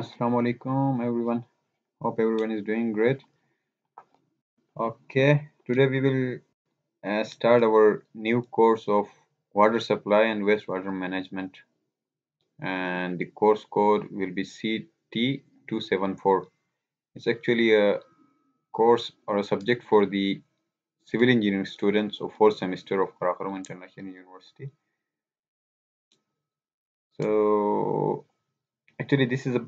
assalamu alaikum everyone hope everyone is doing great okay today we will uh, start our new course of water supply and wastewater management and the course code will be ct274 it's actually a course or a subject for the civil engineering students of fourth semester of Karakoram International University so actually this is a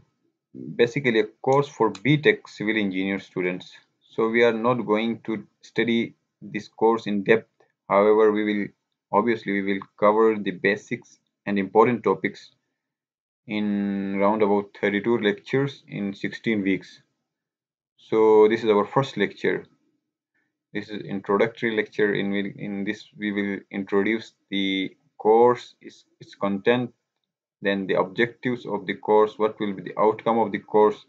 basically a course for BTEC civil engineer students. So we are not going to study this course in depth. However, we will obviously we will cover the basics and important topics in round about 32 lectures in 16 weeks. So this is our first lecture. This is introductory lecture in, in this we will introduce the course, its, its content, then the objectives of the course what will be the outcome of the course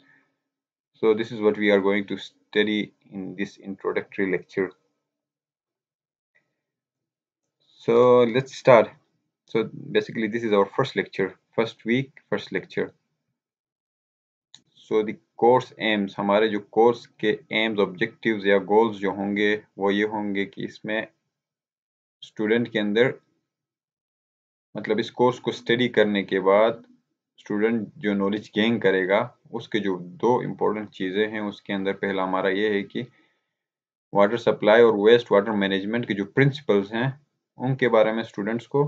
so this is what we are going to study in this introductory lecture so let's start so basically this is our first lecture first week first lecture So the course aims. हमारे जो course के AIIMS objectives या goals जो होंगे वो ये मतलब इस कोर्स को स्टडी करने के बाद स्टूडेंट जो नॉलेज गेन करेगा उसके जो दो इम्पोर्टेंट चीज़ें हैं उसके अंदर पहला हमारा ये है कि वाटर सप्लाई और वेस्ट वाटर मैनेजमेंट के जो प्रिंसिपल्स हैं उनके बारे में स्टूडेंट्स को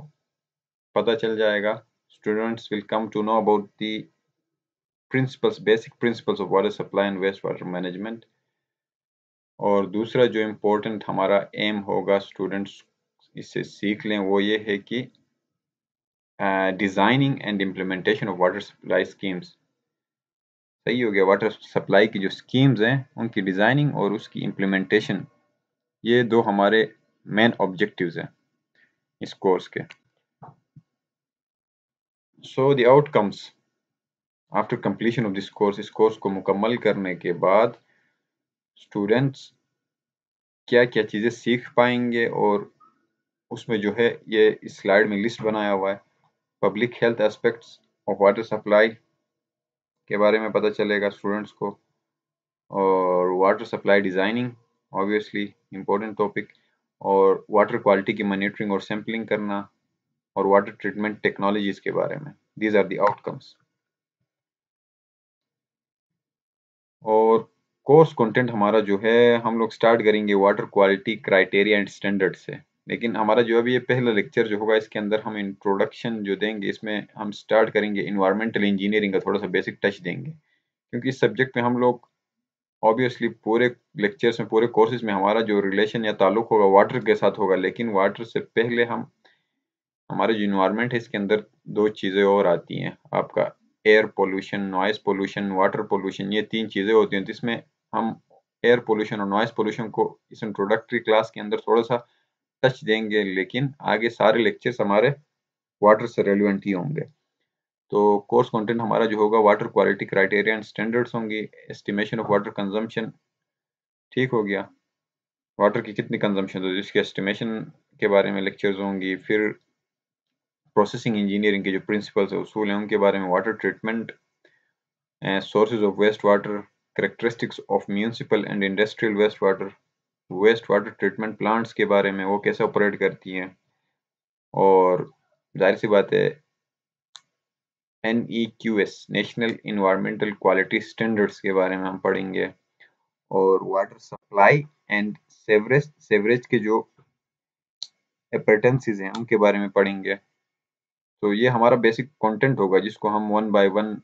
पता चल जाएगा students will come to know about the principles basic principles of water supply and waste water management और दूसरा जो इम्पोर्टेंट हमारा एम होगा स्टूडेंट्स इससे सीख लें वो ये है कि uh, designing and implementation of water supply schemes सही हो गया वाटर सप्लाई की जो स्कीम्स हैं उनकी डिज़ाइनिंग और उसकी इम्प्लीमेंटेशन ये दो हमारे मेन ऑब्जेक्टिव्स हैं इस कोर्स के so the outcomes after completion of this course इस कोर्स को मुकम्मल करने के बाद स्टूडेंट्स क्या क्या चीज़ें सीख पाएंगे और उसमें जो है ये इस स्लाइड में लिस्ट बनाया हुआ है public health aspects of water supply के बारे में पता चलेगा स्टूडेंट्स को और water supply designing obviously important topic और वाटर क्वालिटी की मॉनिटरिंग और सैम्पलिंग करना और वाटर ट्रीटमेंट टेक्नोलॉजीज के बारे में दीज आर दी आउटकम्स और कोर्स कंटेंट हमारा जो है हम लोग स्टार्ट करेंगे water quality criteria and standard से लेकिन हमारा जो अभी ये पहला लेक्चर जो होगा इसके अंदर हम इंट्रोडक्शन जो देंगे इसमें हम स्टार्ट करेंगे इन्वायरमेंटल इंजीनियरिंग का थोड़ा सा बेसिक टच देंगे क्योंकि इस सब्जेक्ट में हम लोग ऑब्वियसली पूरे लेक्चर्स में पूरे कोर्सेज में हमारा जो रिलेशन या ताल्लुक होगा वाटर के साथ होगा लेकिन वाटर से पहले हम हमारे जो इन्वायरमेंट है इसके अंदर दो चीज़ें और आती हैं आपका air pollution noise pollution water pollution ये तीन चीज़ें होती हैं जिसमें हम एयर पोल्यूशन और नॉइस पोल्यूशन को इस इंट्रोडक्टरी क्लास के अंदर थोड़ा सा टच देंगे लेकिन आगे सारे लेक्चर्स हमारे वाटर से रेलिवेंट ही होंगे तो कोर्स कंटेंट हमारा जो होगा water quality criteria and standards होंगी एस्टिमेशन ऑफ वाटर कंजम्पशन ठीक हो गया वाटर की कितनी कंजम्पशन तो जिसके एस्टिमेशन के बारे में लेक्चर्स होंगी फिर प्रोसेसिंग इंजीनियरिंग के जो प्रिंसिपल्स है उसूल हैं उनके बारे में water treatment sources of waste water characteristics of municipal and industrial waste water waste water treatment plants के बारे में वो कैसे ऑपरेट करती हैं और जाहिर सी बात है N E Q S national environmental quality standards के बारे में हम पढ़ेंगे और water supply and sewerage sewerage के जो एपर्टेंसीज हैं उनके बारे में पढ़ेंगे तो ये हमारा बेसिक कंटेंट होगा जिसको हम वन बाय वन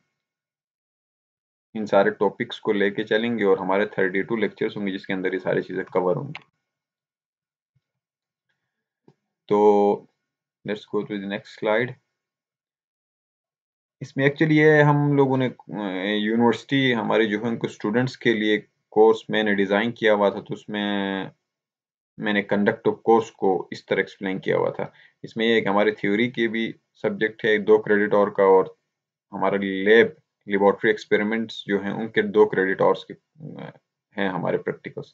इन सारे टॉपिक्स को लेके चलेंगे और हमारे थर्टी टू लेक्चर्स होंगे जिसके अंदर ये सारी चीज़ें कवर होंगी तो let's go to the next slide इसमें एक्चुअली ये हम लोगों ने यूनिवर्सिटी हमारे जो है उनको स्टूडेंट्स के लिए कोर्स मैंने डिज़ाइन किया हुआ था तो उसमें मैंने कंडक्ट ऑफ कोर्स को इस तरह एक्सप्लेन किया हुआ था इसमें एक हमारे थ्योरी के भी सब्जेक्ट है दो क्रेडिट और का और हमारा लैब लेबोरेटरी एक्सपेरिमेंट्स जो हैं उनके दो क्रेडिट और हैं हमारे प्रैक्टिकल्स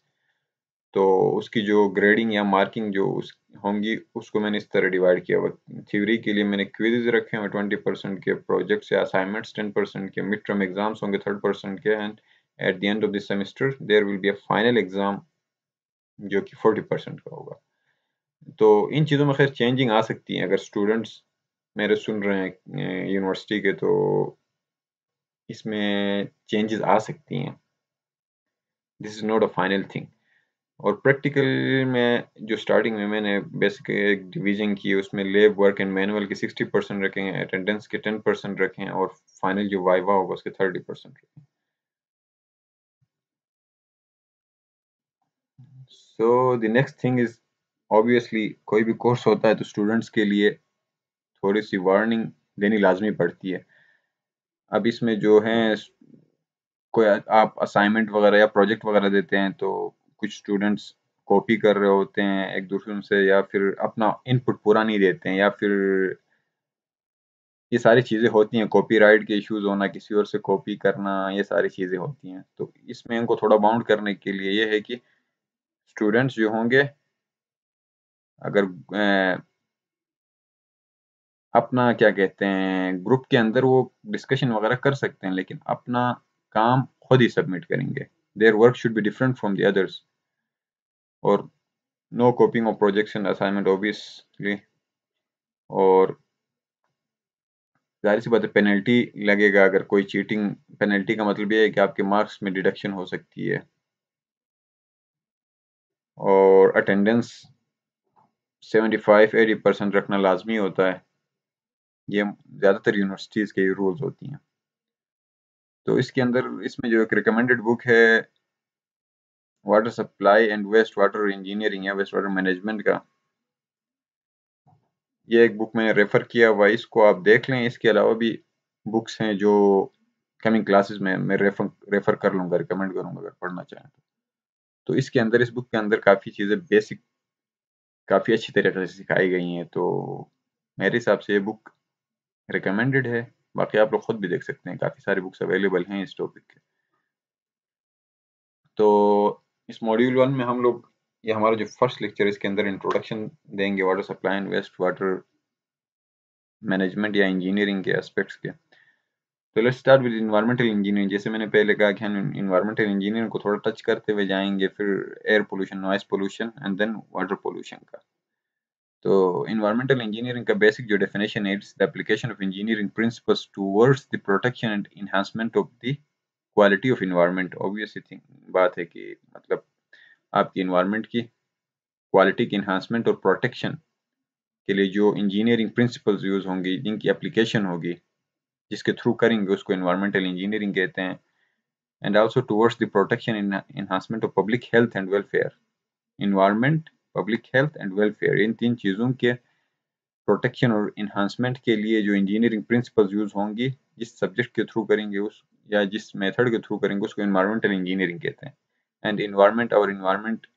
तो उसकी जो ग्रेडिंग या मार्किंग जो उस होंगी उसको मैंने इस तरह डिवाइड किया हुआ थ्योरी के लिए मैंने क्विज रखे हुए ट्वेंटी परसेंट के प्रोजेक्ट्स या असाइनमेंट्स टेन परसेंट के मिड टर्म एग्जाम्स होंगे थर्ड परसेंट के and at the end of the semester there will be a final exam जो कि फोर्टी परसेंट का होगा तो इन चीज़ों में खैर चेंजिंग आ सकती है अगर स्टूडेंट्स मेरे सुन रहे हैं यूनिवर्सिटी के तो इसमें चेंजेस आ सकती हैं this is not a final thing और प्रैक्टिकल में जो स्टार्टिंग में मैंने बेसिक एक डिवीजन की उसमें लेब वर्क एंड मैनुअल के 60 परसेंट रखे हैं अटेंडेंस के 10 परसेंट रखे हैं और फाइनल जो वाइवा होगा उसके 30 परसेंट रखे हैं so the next thing is obviously कोई भी कोर्स होता है तो स्टूडेंट्स के लिए थोड़ी सी वार्निंग देनी लाजमी पड़ती है अब इसमें जो है कोई आप असाइनमेंट वगैरह या प्रोजेक्ट वगैरह देते हैं तो कुछ स्टूडेंट्स कॉपी कर रहे होते हैं एक दूसरे से या फिर अपना इनपुट पूरा नहीं देते हैं या फिर ये सारी चीज़ें होती हैं कॉपीराइट के इश्यूज होना किसी और से कॉपी करना ये सारी चीज़ें होती हैं तो इसमें इनको थोड़ा बाउंड करने के लिए ये है कि स्टूडेंट्स जो होंगे अगर अपना क्या कहते हैं ग्रुप के अंदर वो डिस्कशन वगैरह कर सकते हैं लेकिन अपना काम खुद ही सबमिट करेंगे their work should be different from the others और no copying of projects and assignment obviously और जाहिर सी बात है पेनल्टी लगेगा अगर कोई चीटिंग पेनल्टी का मतलब ये है कि आपके मार्क्स में डिडक्शन हो सकती है और attendance seventy five eighty percent रखना लाजमी होता है ये ज़्यादातर यूनिवर्सिटीज़ के ही रूल्स होती हैं तो इसके अंदर इसमें जो एक रिकमेंडेड बुक है water supply and waste water engineering या वेस्ट वाटर मैनेजमेंट का ये एक बुक मैंने रेफ़र किया हुआ इसको आप देख लें इसके अलावा भी बुक्स हैं जो कमिंग क्लासेस में मैं रेफर रेफर कर लूँगा रिकमेंड करूँगा अगर पढ़ना चाहें तो तो इसके अंदर इस बुक के अंदर काफ़ी चीज़ें बेसिक काफ़ी अच्छी तरीके से सिखाई गई हैं तो मेरे हिसाब से ये बुक रिकमेंडेड है बाकी आप लोग खुद भी देख सकते हैं काफ़ी सारी बुक्स अवेलेबल हैं इस टॉपिक के तो इस मॉड्यूल वन में हम लोग ये हमारा जो फर्स्ट लेक्चर इसके अंदर इंट्रोडक्शन देंगे water supply and waste water management या इंजीनियरिंग के एस्पेक्ट्स के तो let's start with environmental engineering जैसे मैंने पहले कहा कि हम इन्वायरमेंटल इंजीनियरिंग को थोड़ा टच करते हुए जाएंगे फिर air pollution noise pollution and then water pollution का तो इन्वायरमेंटल इंजीनियरिंग का बेसिक जो डेफिनेशन है it's the application of engineering principles towards the protection and enhancement of the quality of environment obviously thing बात है कि मतलब आपकी इन्वायरमेंट की क्वालिटी की इन्हांसमेंट और प्रोटेक्शन के लिए जो इंजीनियरिंग प्रिंसिपल्स यूज होंगे जिनकी एप्लीकेशन होगी जिसके थ्रू करेंगे उसको इन्वायरमेंटल इंजीनियरिंग कहते हैं and also towards the protection enhancement of public health and welfare environment public health and welfare इन तीन चीज़ों के प्रोटेक्शन और इन्हांसमेंट के लिए जो इंजीनियरिंग प्रिंसिपल्स यूज़ होंगी जिस सब्जेक्ट के थ्रू करेंगे उस या जिस मेथड के थ्रू करेंगे उसको इन्वायरमेंटल इंजीनियरिंग कहते हैं एंड इन्वायरमेंट और इन्वायरमेंट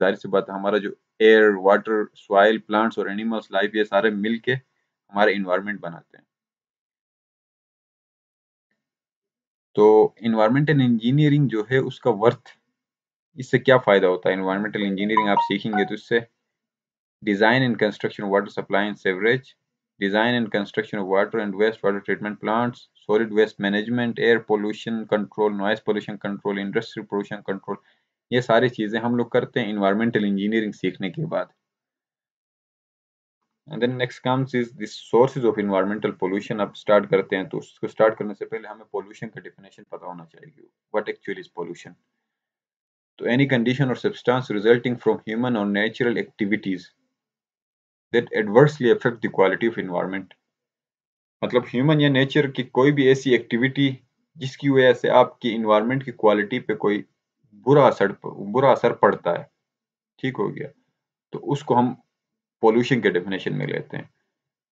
जाहिर सी बात है हमारा जो एयर वाटर सॉइल प्लांट्स और एनिमल्स लाइफ ये सारे मिल के हमारा इन्वायरमेंट बनाते हैं तो इन्वायरमेंटल इंजीनियरिंग जो है उसका वर्थ इससे क्या फ़ायदा होता है इन्वायरमेंटल इंजीनियरिंग आप सीखेंगे तो इससे design and construction water supply and sewerage design and construction of water and waste water treatment plants solid waste management air pollution control noise pollution control industrial pollution control ये सारी चीज़ें हम लोग करते हैं इन्वायरमेंटल इंजीनियरिंग सीखने के बाद and then next comes is this sources of environmental pollution अब स्टार्ट करते हैं तो उसको स्टार्ट करने से पहले हमें पोल्यूशन का डेफिनेशन पता होना चाहिए what actually is pollution to any condition or substance resulting from human or natural activities that adversely affect the quality of environment मतलब ह्यूमन या नेचर की कोई भी ऐसी एक्टिविटी जिसकी वजह से आपकी इन्वायरमेंट की क्वालिटी पे कोई बुरा असर बुरा असर पड़ता है ठीक हो गया तो उसको हम पोल्यूशन के डेफिनेशन में लेते हैं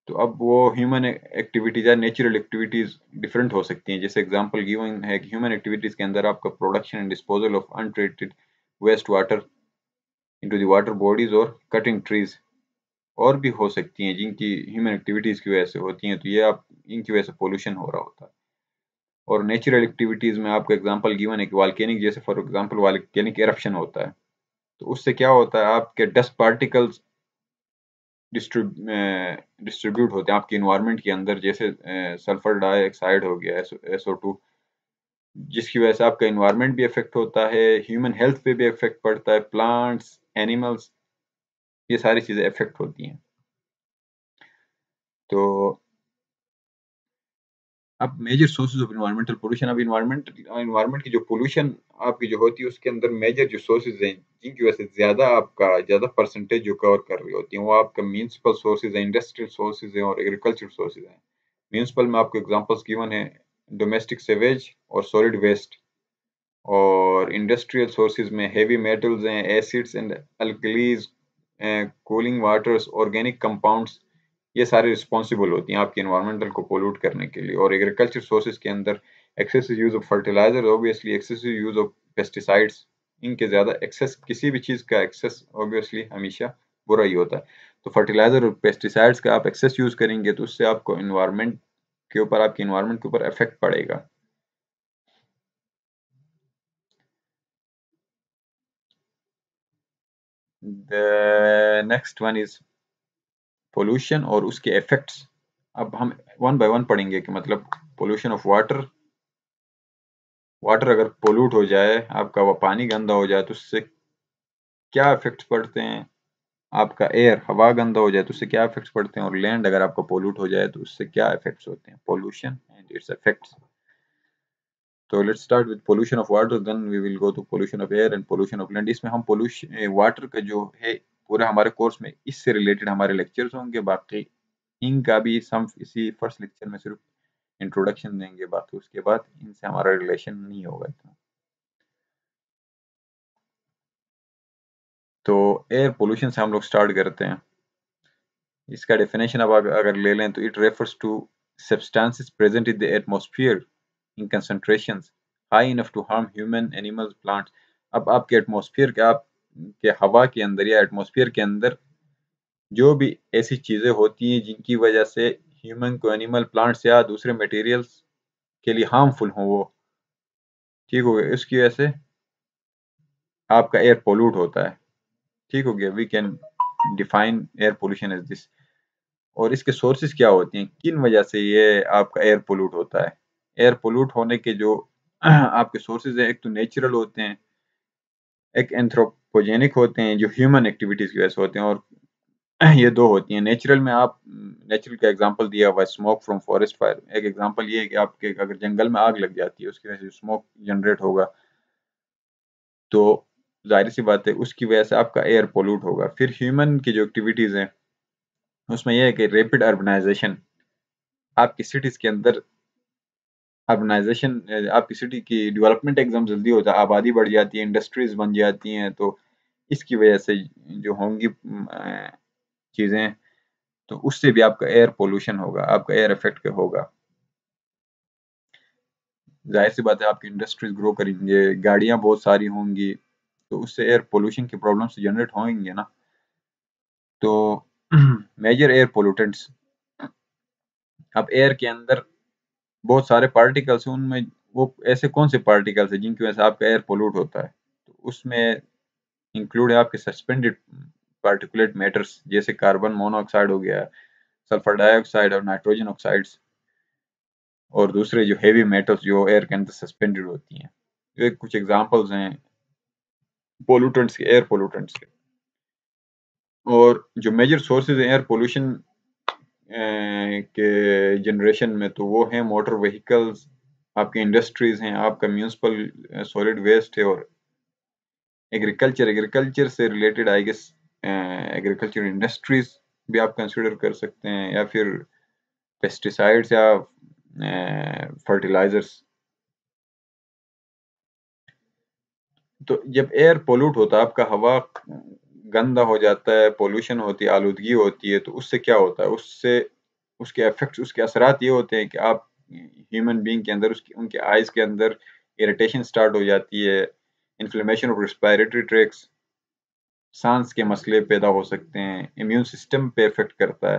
तो अब वो ह्यूमन एक्टिविटीज या नेचुरल एक्टिविटीज डिफरेंट हो सकती हैं जैसे एग्जांपल गिवन है कि ह्यूमन एक्टिविटीज के अंदर आपका production and disposal of untreated waste water into the water bodies और कटिंग ट्रीज और भी हो सकती हैं जिनकी ह्यूमन एक्टिविटीज की वजह से होती हैं तो ये आप इनकी वजह से पोल्यूशन हो रहा होता है और नेचुरल एक्टिविटीज में आपका एग्जाम्पल गिवन है कि वालकैनिक जैसे फॉर एग्जाम्पल वालकैनिक एरप्शन होता है तो उससे क्या होता है आपके डस्ट पार्टिकल्स डिस्ट्रीब्यूट डिस्ट्रीब्यूट होते हैं आपके इन्वायरमेंट के अंदर जैसे सल्फर डाइऑक्साइड हो गया एस ओ टू जिसकी वजह से आपका इन्वायरमेंट भी इफेक्ट होता है ह्यूमन हेल्थ पे भी इफेक्ट पड़ता है प्लांट्स एनिमल्स ये सारी चीज़ें इफेक्ट होती हैं तो अब major sources of environmental pollution अब इन्वायरमेंट इन्वायरमेंट की जो पोल्यूशन आपकी जो होती है उसके अंदर मेजर जो सोर्सेज हैं जिनकी वजह से ज़्यादा आपका ज़्यादा परसेंटेज जो कवर कर रही होती है वो आपका म्यूनसिपल सोर्सेज हैं इंडस्ट्रियल सोर्सेज हैं और एग्रीकल्चर सोर्सेज हैं म्यूनसिपल में आपको एग्जाम्पल्स गिवन है डोमेस्टिक सेवेज और सॉलिड वेस्ट और इंडस्ट्रियल सोर्सेज में हैवी मेटल्स हैं acids and alkalies cooling waters organic compounds ये सारे रिस्पॉन्सिबल होती हैं आपके इन्वायरमेंटल को पोल्यूट करने के लिए और एग्रीकल्चर सोर्सेज के अंदर excessive use of fertilizer obviously excessive use of pesticides इनके ज़्यादा एक्सेस किसी भी चीज़ का एक्सेस ऑब्वियसली हमेशा बुरा ही होता है तो फर्टिलाइज़र और पेस्टिसाइड्स का आप एक्सेस यूज़ करेंगे तो उससे आपको इन्वायरमेंट के ऊपर आपके इन्वायरमेंट के ऊपर इफेक्ट पड़ेगा The next one is pollution और उसके इफेक्ट्स अब हम वन बाय वन पढ़ेंगे कि मतलब पोल्यूशन ऑफ वाटर वाटर अगर पोल्यूट हो जाए आपका वह पानी गंदा हो जाए तो उससे क्या इफेक्ट्स पड़ते हैं आपका एयर हवा गंदा हो जाए तो उससे क्या इफेक्ट्स पड़ते हैं और लैंड अगर आपका पोल्यूट हो जाए तो उससे क्या इफेक्ट्स होते हैं पोल्यूशन एंड इट्स इफेक्ट्स तो let's start with pollution of water then we will go to pollution of air and pollution of land इसमें हम पोल्यूशन वाटर eh, का जो है पूरे हमारे कोर्स में इससे रिलेटेड हमारे लेक्चर्स होंगे बाकी इनका भी सम इसी फर्स्ट लेक्चर में सिर्फ इंट्रोडक्शन देंगे बाकी उसके बाद इनसे हमारा रिलेशन नहीं होगा इतना तो एयर पोल्यूशन से हम लोग स्टार्ट करते हैं इसका डेफिनेशन अब अगर ले लें तो it refers to substances present in the atmosphere in concentration high enough to harm human animals plants अब आपके एटमोसफियर के आप कि हवा के अंदर या एटमोसफियर के अंदर जो भी ऐसी चीज़ें होती हैं जिनकी वजह से ह्यूमन को एनिमल प्लांट्स या दूसरे मटेरियल्स के लिए हार्मफुल हों वो ठीक हो गया उसकी वजह से आपका एयर पोल्यूट होता है ठीक हो गया we can define air pollution as this और इसके सोर्सेस क्या होती हैं किन वजह से ये आपका एयर पोल्यूट होता है एयर पोल्यूट होने के जो आपके सोर्सेज हैं एक तो नेचुरल होते हैं एक एंथ्रोप पोजेनिक होते हैं जो ह्यूमन एक्टिविटीज़ की वजह से होते हैं और ये दो होती हैं नेचुरल में आप नेचुरल का एग्जांपल दिया हुआ है स्मोक फ्रॉम फॉरेस्ट फायर एक एग्जांपल ये है कि आपके अगर जंगल में आग लग जाती है उसकी वजह से स्मोक जनरेट होगा तो जाहिर सी बात है उसकी वजह से आपका एयर पोल्यूट होगा फिर ह्यूमन की जो एक्टिविटीज़ हैं उसमें यह है कि रेपिड अर्बनाइजेशन आपकी सिटीज़ के अंदर अर्बनाइजेशन आपकी सिटी की डेवलपमेंट एकदम जल्दी हो जा आबादी बढ़ जाती है इंडस्ट्रीज बन जाती हैं तो इसकी वजह से जो होंगी चीज़ें तो उससे भी आपका एयर पोल्यूशन होगा आपका एयर इफेक्ट होगा जाहिर सी बात है आपकी इंडस्ट्रीज ग्रो करेंगे गाड़ियाँ बहुत सारी होंगी तो उससे एयर पोल्यूशन की प्रॉब्लम्स जनरेट होंगे ना तो मेजर एयर पोल्यूटेंट्स अब एयर के अंदर बहुत सारे पार्टिकल्स हैं उनमें वो ऐसे कौन से पार्टिकल्स हैं जिनकी वजह से आपका एयर पोल्यूट होता है तो उसमें इंक्लूड है आपके सस्पेंडेड पार्टिकुलेट मैटर्स जैसे कार्बन मोनोऑक्साइड हो गया सल्फर डाइऑक्साइड और नाइट्रोजन ऑक्साइड्स और दूसरे जो हैवी मेटल्स जो एयर के अंदर सस्पेंडेड होती हैं तो ये कुछ एग्जांपल्स हैं पोल्यूटेंट्स के एयर पोल्यूटेंट्स के और जो मेजर सोर्सेज हैं एयर पोल्यूशन के जनरेशन में तो वो हैं मोटर व्हीकल्स आपकी इंडस्ट्रीज़ हैं आपका म्यूनसिपल सॉलिड वेस्ट है और एग्रीकल्चर एग्रीकल्चर से related I guess agriculture industries भी आप कंसिडर कर सकते हैं या फिर पेस्टिसाइड्स या फर्टिलाइजर्स uh, तो जब एयर पोल्यूट होता है आपका हवा गंदा हो जाता है पोल्यूशन होती है आलूदगी होती है तो उससे क्या होता है उससे उसके इफेक्ट्स उसके असरात ये होते हैं कि आप ह्यूमन बींग के अंदर उसकी उनके आइज़ के अंदर इरिटेशन स्टार्ट हो जाती है इन्फ्लेमेशन ऑफ रिस्पायरेटरी ट्रैक्स सांस के मसले पैदा हो सकते हैं इम्यून सिस्टम पे इफेक्ट करता है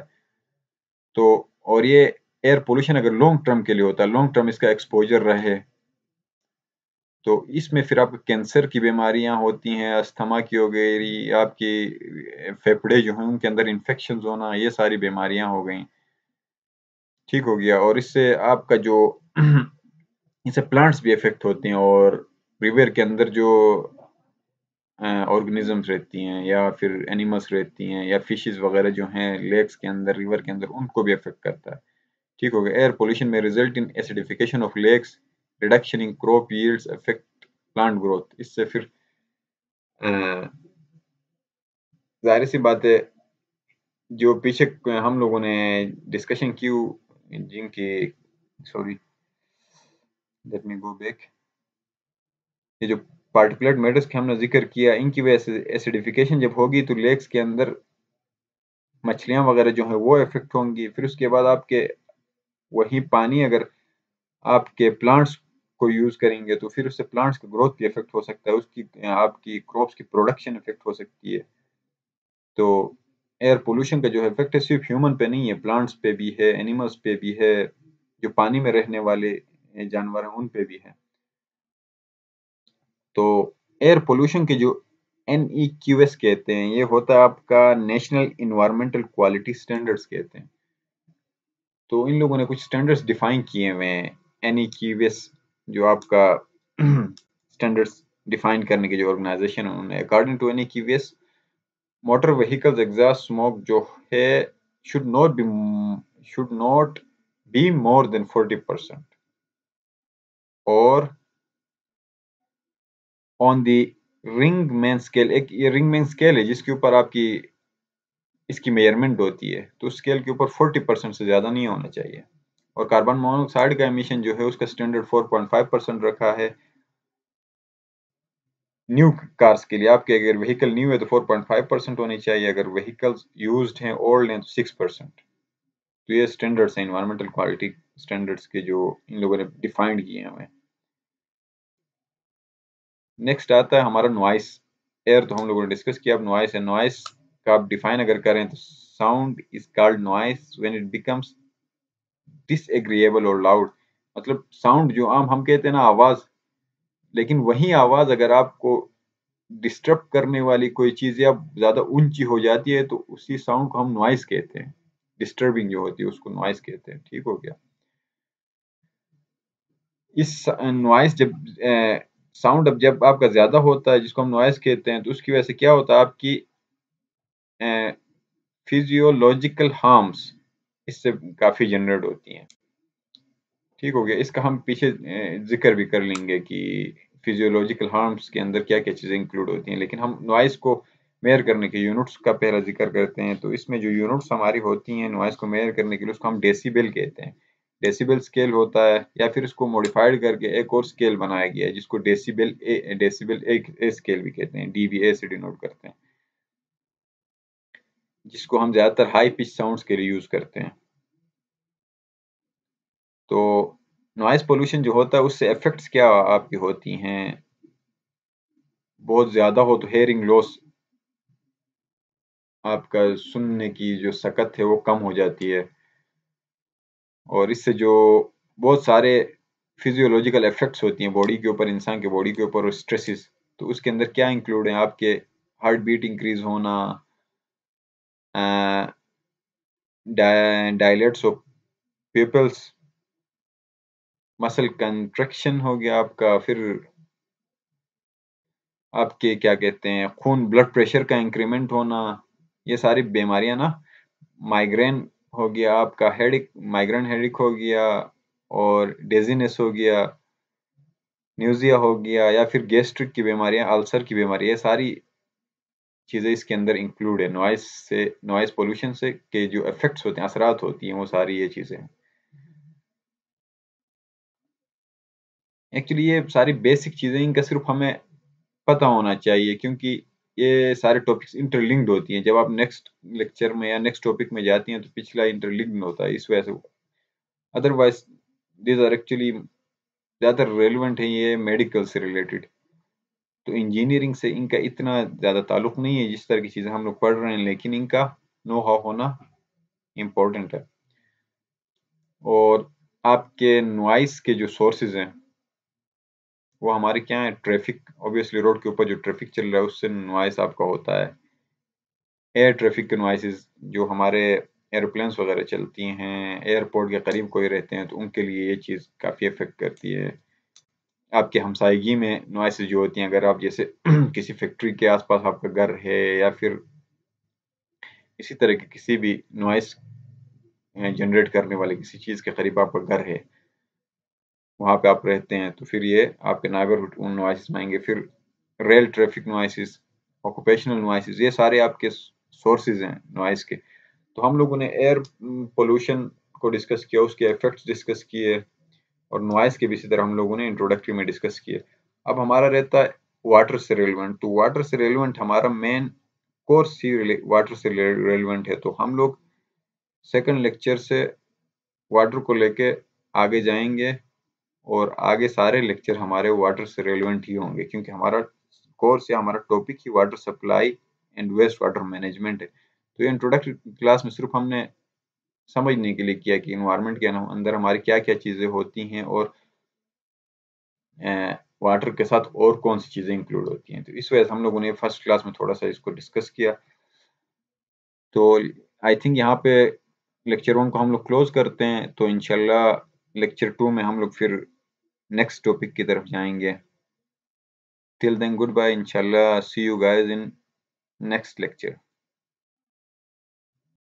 तो और ये एयर पोल्यूशन अगर लॉन्ग टर्म के लिए होता है लॉन्ग टर्म इसका एक्सपोजर रहे तो इसमें फिर आपको कैंसर की बीमारियां होती हैं अस्थमा की हो गई आपकी फेफड़े जो हैं उनके अंदर इन्फेक्शन होना ये सारी बीमारियां हो गई ठीक हो गया और इससे आपका जो इससे प्लांट्स भी इफेक्ट होते हैं और रिवर के अंदर जो ऑर्गेनिजम्स रहती हैं या फिर एनिमल्स रहती हैं या फिशेस वगैरह जो हैं लेक्स के अंदर रिवर के अंदर उनको भी अफेक्ट करता है ठीक हो गया एयर पोल्यूशन में result in acidification of lakes reduction in crop yields affect plant growth इससे फिर जाहिर सी बात है जो पीछे हम लोगों ने डिस्कशन की जिनकी sorry let me go back ये जो पार्टिकुलेट मैटर्स के हमने जिक्र किया इनकी वजह से एसिडिफिकेशन जब होगी तो लेक्स के अंदर मछलियां वगैरह जो है वो इफेक्ट होंगी फिर उसके बाद आपके वही पानी अगर आपके प्लांट्स को यूज़ करेंगे तो फिर उससे प्लांट्स का ग्रोथ भी इफेक्ट हो सकता है उसकी आपकी क्रॉप्स की प्रोडक्शन इफेक्ट हो सकती है तो एयर पोल्यूशन का जो है इफेक्ट है सिर्फ ह्यूमन पे नहीं है प्लांट्स पे भी है एनिमल्स पे भी है जो पानी में रहने वाले जानवर हैं उन पे भी है तो एयर पोल्यूशन के जो एन ई क्यू एस कहते हैं ये होता है आपका नेशनल इन्वायरमेंटल क्वालिटी स्टैंडर्ड्स कहते हैं तो इन लोगों ने कुछ स्टैंडर्ड्स डिफाइन किए हुए हैं एन ई क्यू एस जो आपका स्टैंडर्ड्स डिफाइन करने की जो ऑर्गेनाइजेशन है उन्होंने according to any obvious motor vehicles exhaust smoke जो है should not be should not be more than forty percent और on the Ringelmann scale एक ये रिंग मैन स्केल है जिसके ऊपर आपकी इसकी मेजरमेंट होती है तो स्केल के ऊपर फोर्टी परसेंट से ज़्यादा नहीं होना चाहिए और कार्बन मोनोऑक्साइड का एमिशन जो है उसका स्टैंडर्ड 4.5 परसेंट रखा है न्यू कार्स के लिए आपके अगर व्हीकल न्यू है तो 4.5 परसेंट होनी चाहिए अगर व्हीकल्स यूज्ड हैं ओल्ड हैं तो 6 परसेंट तो ये स्टैंडर्ड्स हैं इन्वायरमेंटल क्वालिटी स्टैंडर्ड्स के जो इन लोगों ने डिफाइंड किए हैं हमें नेक्स्ट आता है हमारा नॉइस एयर तो हम लोगों ने डिस्कस किया अब नॉइस है नॉइस का आप डिफाइन अगर करें तो sound is called noise when it becomes disagreeable और लाउड मतलब साउंड जो आम हम कहते हैं ना आवाज़ लेकिन वही आवाज़ अगर आपको डिस्टर्ब करने वाली कोई चीज़ या ज़्यादा ऊंची हो जाती है तो उसी साउंड को हम नॉइस कहते हैं डिस्टर्बिंग जो होती है उसको नॉइस कहते हैं ठीक हो गया इस नॉइस जब साउंड अब जब आपका ज़्यादा होता है जिसको हम नॉइस कहते हैं तो उसकी वजह से क्या होता है आपकी फिजियोलॉजिकल हार्म्स इससे काफ़ी जनरेट होती हैं ठीक हो गया इसका हम पीछे जिक्र भी कर लेंगे कि फिजियोलॉजिकल हार्म्स के अंदर क्या क्या चीज़ें इंक्लूड होती हैं लेकिन हम नॉइस को मेयर करने के यूनिट्स का पहला जिक्र करते हैं तो इसमें जो यूनिट्स हमारी होती हैं नॉइस को मेयर करने के लिए उसको हम डेसीबेल कहते हैं डेसीबेल स्केल होता है या फिर उसको मॉडिफाइड करके एक और स्केल बनाया गया है जिसको decibel A decibel A, scale भी कहते हैं डी ए से डिनोट करते हैं जिसको हम ज़्यादातर हाई पिच साउंड्स के लिए यूज़ करते हैं तो नॉइज़ पोल्यूशन जो होता है उससे इफ़ेक्ट्स क्या आपकी होती हैं बहुत ज़्यादा हो तो हेयरिंग लॉस आपका सुनने की जो सकत है वो कम हो जाती है और इससे जो बहुत सारे फिजियोलॉजिकल इफ़ेक्ट्स होती हैं बॉडी के ऊपर इंसान के बॉडी के ऊपर और तो उसके अंदर क्या इंक्लूड है आपके हार्ट बीट इंक्रीज़ होना Uh, di dilates pupils muscle contraction हो गया आपका फिर आपके क्या कहते हैं खून ब्लड प्रेशर का इंक्रीमेंट होना ये सारी बीमारियां ना माइग्रेन हो गया आपका हेडिक माइग्रेन हेडिक हो गया और डेजीनेस हो गया न्यूजिया हो गया या फिर गैस्ट्रिक की बीमारियां अल्सर की बीमारी ये सारी चीज़ें इसके अंदर इंक्लूड है नॉइस से नॉइस पोल्यूशन से के जो इफेक्ट्स होते हैं असरात होती हैं वो सारी ये चीज़ें हैं एक्चुअली ये सारी बेसिक चीज़ें इनका सिर्फ हमें पता होना चाहिए क्योंकि ये सारे टॉपिक्स इंटरलिंक्ड होती हैं जब आप नेक्स्ट लेक्चर में या नेक्स्ट टॉपिक में जाती हैं तो पिछला इंटरलिंक्ड होता है इस वजह से अदरवाइज दीज आर एक्चुअली ज़्यादातर रेलिवेंट हैं ये मेडिकल से रिलेटेड तो इंजीनियरिंग से इनका इतना ज़्यादा ताल्लुक नहीं है जिस तरह की चीज़ें हम लोग पढ़ रहे हैं लेकिन इनका नो हाउ होना इम्पोर्टेंट है और आपके नॉइस के जो सोर्सेज हैं वो हमारे क्या है ट्रैफिक ऑब्वियसली रोड के ऊपर जो ट्रैफिक चल रहा है उससे नॉइस आपका होता है एयर ट्रैफिक के नॉइसेस जो हमारे एरोप्लेन्स वगैरह चलती हैं एयरपोर्ट के करीब कोई रहते हैं तो उनके लिए ये चीज़ काफ़ी इफेक्ट करती है आपके हमसायगी में नॉइसेज जो होती हैं अगर आप जैसे किसी फैक्ट्री के आसपास आपका घर है या फिर इसी तरह की किसी भी नॉइस जनरेट करने वाले किसी चीज़ के करीब आपका घर है वहाँ पे आप रहते हैं तो फिर ये आपके नाइबरहुड उन नॉइसेस में आएंगे फिर rail traffic noises occupational noises ये सारे आपके सोर्सेज हैं नॉइस के तो हम लोगों ने एयर पोल्यूशन को डिस्कस किया उसके इफेक्ट्स डिस्कस किए और नॉइस के भी इसी तरह हम लोगों ने इंट्रोडक्टरी में डिस्कस किए अब हमारा रहता है वाटर से रेलिवेंट तो वाटर से रेलिवेंट हमारा मेन कोर्स ही वाटर से रेलिवेंट है तो हम लोग सेकंड लेक्चर से वाटर को लेके आगे जाएंगे और आगे सारे लेक्चर हमारे वाटर से रेलिवेंट ही होंगे क्योंकि हमारा कोर्स या हमारा टॉपिक ही water supply and waste water management है तो ये इंट्रोडक्टरी क्लास में सिर्फ हमने समझने के लिए किया कि इन्वायरमेंट के अंदर हमारी क्या क्या चीज़ें होती हैं और वाटर के साथ और कौन सी चीज़ें इंक्लूड होती हैं तो इस वजह से हम लोगों ने फर्स्ट क्लास में थोड़ा सा इसको डिस्कस किया तो आई थिंक यहाँ पे लेक्चर वन को हम लोग क्लोज करते हैं तो इनशाला लेक्चर टू में हम लोग फिर नेक्स्ट टॉपिक की तरफ जाएंगे देन गुड बाय इनशाला see you guys in next lecture